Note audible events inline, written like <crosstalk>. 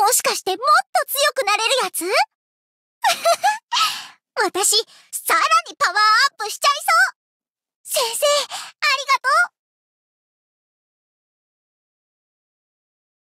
もしかしてもっと強くなれるやつ <laughs> 私、さらにパワー